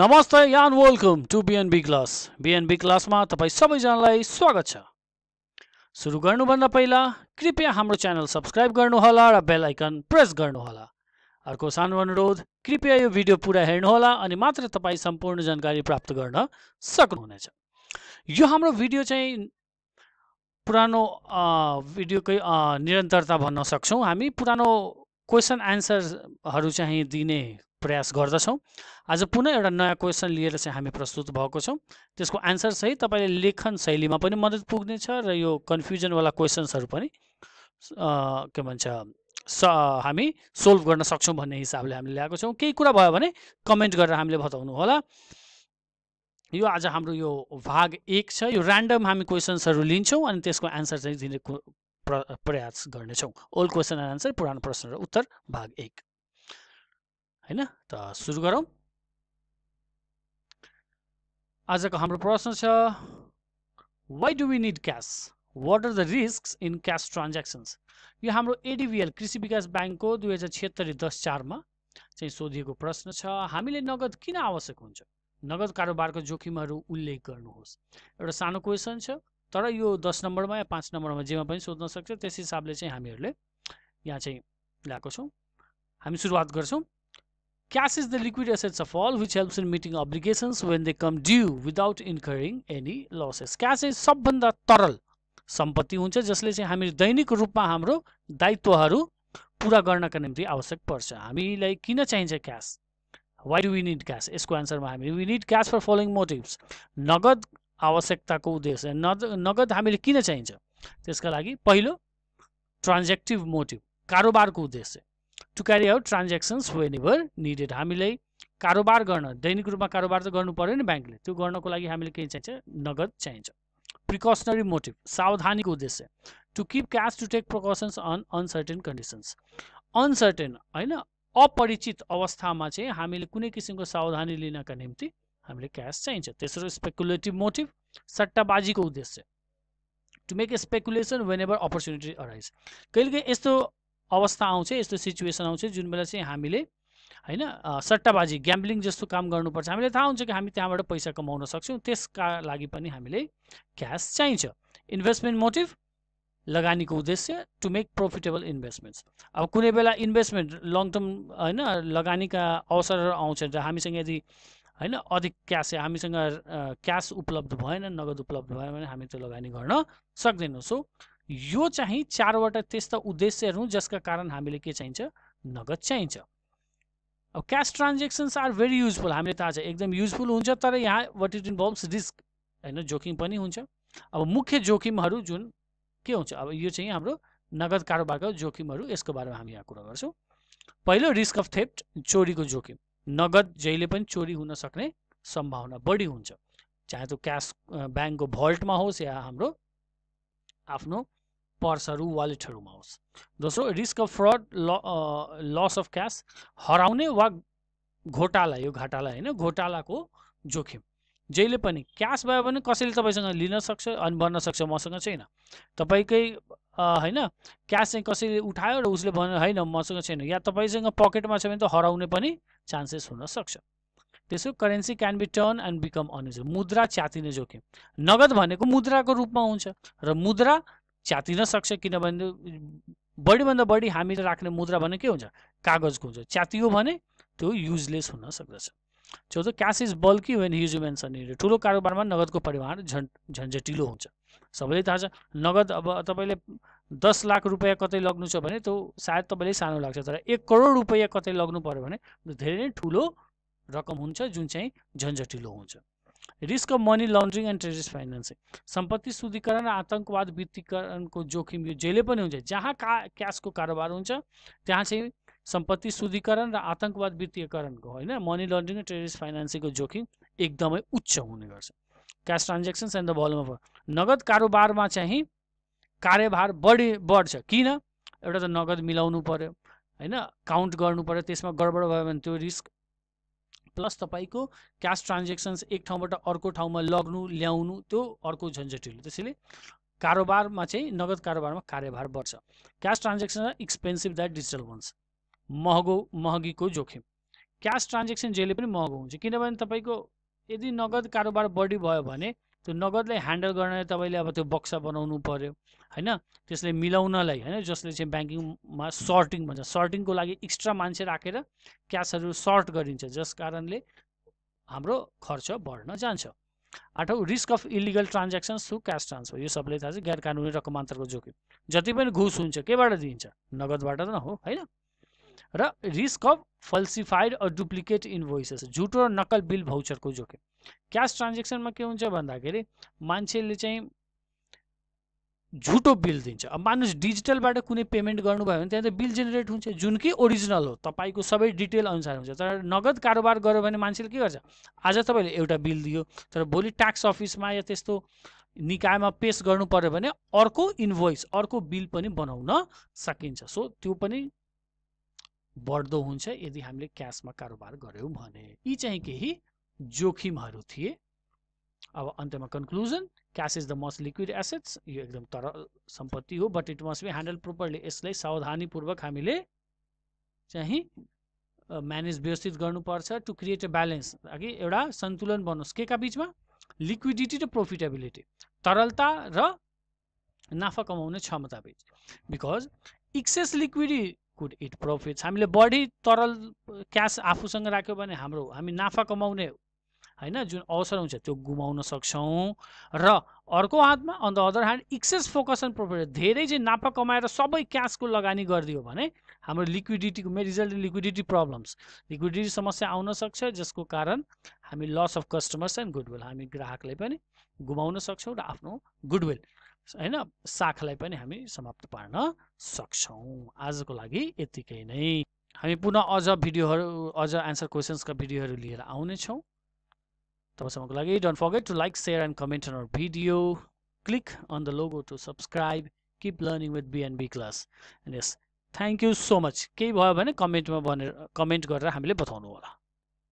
नमस्ते यान welcome to BNB class BNB क्लासमा तपाईँ सबैजनालाई स्वागत छ सुरु गर्नुभन्दा पहिला कृपया हाम्रो च्यानल सब्सक्राइब गर्नुहोला र बेल आइकन प्रेस गर्नुहोला अर्को सानो अनुरोध कृपया यो भिडियो पुरा हेर्नुहोला अनि मात्र तपाईँ सम्पूर्ण जानकारी प्राप्त गर्न सक्नुहुनेछ यो हाम्रो भिडियो चाहिँ पुरानो भिडियोकै निरन्तरता भन्न सक्छौँ हामी पुरानो क्वेसन एन्सरहरू चाहिँ दिने प्रयास गर्दछौँ आज पुनः एउटा नयाँ क्वेसन लिएर चाहिँ हामी प्रस्तुत भएको छौँ त्यसको आन्सर सही तपाईँले लेखन शैलीमा पनि मद्दत पुग्नेछ र यो कन्फ्युजनवाला क्वेसन्सहरू पनि के भन्छ स हामी सोल्भ गर्न सक्छौँ भन्ने हिसाबले हामीले ल्याएको छौँ केही कुरा भयो भने कमेन्ट गरेर हामीले बताउनु होला यो आज हाम्रो यो भाग एक छ यो ऱ्यान्डम हामी क्वेसन्सहरू लिन्छौँ अनि त्यसको आन्सर चाहिँ दिने प्र प्रयास गर्नेछौँ ओल्ड क्वेसन एन्ड आन्सर पुरानो प्रश्न र उत्तर भाग एक होइन त सुरु गरौँ आजको हाम्रो प्रश्न छ why do we need cash what are the risk in cash transactions यो हाम्रो एडिबिएल कृषि विकास ब्याङ्कको दुई हजार छिहत्तरी दस चारमा चाहिँ सोधिएको प्रश्न छ हामीले नगद किन आवश्यक हुन्छ नगद कारोबारको जोखिमहरू उल्लेख गर्नुहोस् एउटा सानो क्वेसन छ तर यो दस नम्बरमा या पाँच नम्बरमा जेमा पनि सोध्न सक्छ त्यस हिसाबले चाहिँ हामीहरूले यहाँ चाहिँ ल्याएको छौँ हामी सुरुवात गर्छौँ cash is the liquid assets of all which helps in meeting obligations when they come due without incurring any losses cash is सबभन्दा तरल सम्पत्ति हुन्छ जसले चाहिँ हामी दैनिक रूपमा हाम्रो दायित्वहरू पुरा गर्नका निम्ति आवश्यक पर्छ हामीलाई किन चाहिन्छ cash why do we need cash यसको आन्सरमा हामी we need cash for following motives नगद आवश्यकताको उद्देश्य नगद हामीले किन चाहिन्छ त्यसका लागि पहिलो ट्रान्जेक्टिभ मोटिभ कारोबारको उद्देश्य to carry out transactions whenever needed हामीलाई कारोबार गर्न दैनिक रूपमा कारोबार त गर्नु पऱ्यो नि ब्याङ्कले त्यो गर्नको लागि हामीले के चाहिन्छ नगद चाहिन्छ प्रिकसनरी मोटिभ सावधानीको उद्देश्य to keep cash to take precautions on uncertain conditions uncertain होइन अपरिचित अवस्थामा चाहिँ हामीले कुनै किसिमको सावधानी लिनका निम्ति हामीले क्यास चाहिन्छ तेस्रो स्पेकुलेटिभ मोटिभ सट्टाबाजीको उद्देश्य to make a speculation whenever opportunity arise कहिले कहीँ यस्तो अवस्था आउँछ यस्तो सिचुएसन आउँछ जुन बेला चाहिँ हामीले होइन सट्टाबाजी ग्याम्बलिङ जस्तो काम गर्नुपर्छ हामीले थाहा हुन्छ कि हामी त्यहाँबाट पैसा कमाउन सक्छौँ त्यसका लागि पनि हामीले क्यास चाहिन्छ इन्भेस्टमेन्ट मोटिभ लगानीको उद्देश्य टु मेक प्रोफिटेबल इन्भेस्टमेन्ट्स अब कुनै बेला इन्भेस्टमेन्ट लङ टर्म होइन लगानीका अवसरहरू आउँछन् र हामीसँग यदि होइन अधिक क्यास हामीसँग क्यास उपलब्ध भएन नगद उपलब्ध भएन भने हामी त्यो लगानी गर्न सक्दैनौँ सो यो चाहिँ चारवटा त्यस्ता उद्देश्यहरू जसका कारण हामीले के चाहिन्छ नगद चाहिन्छ अब cash transactions are very useful हामीले थाहा छ एकदम युजफुल हुन्छ तर यहाँ वाट इट इन्भल्भ्स रिस्क होइन जोखिम पनि हुन्छ अब मुख्य जोखिमहरू जुन के हुन्छ अब यो चाहिँ हाम्रो नगद कारोबारको जोखिमहरू यसको बारेमा हामी यहाँ कुरा गर्छौँ पहिलो रिस्क अफ थेप्ट चोरीको जोखिम नगद जहिले पनि चोरी हुन सक्ने सम्भावना बढी हुन्छ चाहे त्यो क्यास ब्याङ्कको भल्टमा होस् या हाम्रो आफ्नो पर्सहरू वालेटहरूमा होस् दोस्रो risk of fraud loss of cash हराउने वा घोटाला यो घाटाला होइन घोटालाको जोखिम जहिले पनि क्यास भयो भने कसैले तपाईँसँग लिन सक्छ अनि भन्न सक्छ मसँग छैन तपाईँकै होइन क्यास चाहिँ कसैले उठायो र उसले भन्यो होइन मसँग छैन या तपाईँसँग पकेटमा छ भने त हराउने पनि चान्सेस हुनसक्छ त्यसो currency can be torn and become unused मुद्रा च्यातिने जोखिम नगद भनेको मुद्राको रूपमा हुन्छ र मुद्रा च्यातिन सक्छ किनभने बढीभन्दा बढी हामीले राख्ने मुद्रा भने के हुन्छ कागजको हुन्छ च्यातियो भने त्यो युजलेस हुन सक्दछ चौथो cash is bulky when use mention ठुलो कारोबारमा नगदको परिवार झन् झन्झटिलो हुन्छ सबैले थाहा छ नगद अब तपाईँले दस लाख रुपियाँ कतै लग्नु छ भने त्यो सायद तपाईँले सानो लाग्छ तर एक करोड रुपियाँ कतै लग्नु पऱ्यो भने धेरै नै ठुलो रकम हुन्छ जुन चाहिँ झन्झटिलो हुन्छ risk of money laundering and trades financing सम्पत्ति शुद्धिकरण र आतङ्कवाद वित्तीकरणको जोखिम यो जहिले पनि हुन्छ जहाँ का क्यासको कारोबार हुन्छ त्यहाँ चाहिँ सम्पत्ति शुद्धिकरण र आतङ्कवाद वित्तीयकरणको होइन मनी लन्ड्रिङ र ट्रेडिस फाइनेन्सिङको जोखिम एकदमै उच्च हुने गर्छ cash transactions and the volume of नगद कारोबारमा चाहिँ कार्यभार बढी बढ्छ किन एउटा त नगद मिलाउनु पऱ्यो होइन काउन्ट गर्नु पऱ्यो त्यसमा गडबड भयो भने त्यो रिस्क प्लस तपाईँको क्यास ट्रान्जेक्सन्स एक ठाउँबाट अर्को ठाउँमा लग्नु ल्याउनु त्यो अर्को झन्झटिलो त्यसैले कारोबारमा चाहिँ नगद कारोबारमा कार्यभार बढ्छ cash transaction expensive that digital ones महँगो महँगीको जोखिम क्यास ट्रान्जेक्सन जहिले पनि महँगो हुन्छ किनभने तपाईँको यदि नगद कारोबार बढी भयो भने त्यो नगदलाई ह्यान्डल गर्न तपाईँले अब त्यो बक्सा बनाउनु पऱ्यो होइन त्यसले मिलाउनलाई होइन जसले चाहिँ ब्याङ्किङमा सर्टिङ भन्छ सर्टिङको लागि एक्स्ट्रा मान्छे राखेर क्यासहरू सर्ट गरिन्छ जस कारणले हाम्रो खर्च बढ्न जान्छ आठौँ risk of illegal transaction through cash transfer यो सबले थाहा छ गैर कानुनी रकमान्तरको जोखिम जति पनि घुस हुन्छ केबाट दिइन्छ नगदबाट त हो होइन र risk of falsified or duplicate invoices झुटो र नक्कल बिल भाउचरको जोखिम क्यास ट्रान्जेक्सनमा के हुन्छ भन्दाखेरि मान्छेले चाहिँ झुटो बिल दिन्छ अब मानिस डिजिटलबाट कुनै पेमेन्ट गर्नुभयो भने त्यहाँ त बिल जेनेरेट हुन्छ जुन कि ओरिजिनल हो तपाईँको सबै डिटेल अनुसार हुन्छ तर नगद कारोबार गर्यो भने मान्छेले के गर्छ आज तपाईँले एउटा बिल दियो तर भोलि ट्याक्स अफिसमा या त्यस्तो निकायमा पेस गर्नु पऱ्यो भने अर्को इन्भोइस अर्को बिल पनि बनाउन सकिन्छ सो त्यो पनि बढ्दो हुन्छ यदि हामीले क्यासमा कारोबार गऱ्यौँ भने यी चाहिँ केही जोखिमहरू थिए अब अन्त्यमा conclusion cash is the most liquid assets यो एकदम तरल सम्पत्ति हो but it must be handle properly यसलाई सावधानीपूर्वक हामीले चाहिँ म्यानेज व्यवस्थित गर्नुपर्छ टु क्रिएट अ ब्यालेन्स अघि एउटा सन्तुलन बनोस् के का बिचमा लिक्विडिटी र प्रोफिटेबिलिटी तरलता र नाफा कमाउने क्षमता बिच because excess liquidity could hit profits हामीले बढी तरल क्यास आफूसँग राख्यो भने हाम्रो हामी नाफा कमाउने होइन जुन अवसर हुन्छ त्यो गुमाउन सक्छौँ र अर्को हातमा on the other hand excess focus on profit धेरै चाहिँ नाफा कमाएर सबै क्यासको लगानी गरिदियो भने हाम्रो लिक्विडिटीको may result liquidity problems liquidity समस्या आउन सक्छ जसको कारण हामी loss of customers and goodwill हामी ग्राहकलाई पनि गुमाउन सक्छौँ र आफ्नो गुडविल होइन शाखालाई पनि हामी समाप्त पार्न सक्छौँ आजको लागि यतिकै नै हामी पुनः अझ भिडियोहरू अझ एन्सर क्वेसन्सका भिडियोहरू लिएर आउनेछौँ तपाईँसम्मको लागि don't forget to like share and comment on our video click on the logo to subscribe keep learning with BNB class and yes thank you so much केही भयो भने कमेन्टमा भनेर कमेन्ट गरेर हामीले बताउनु होला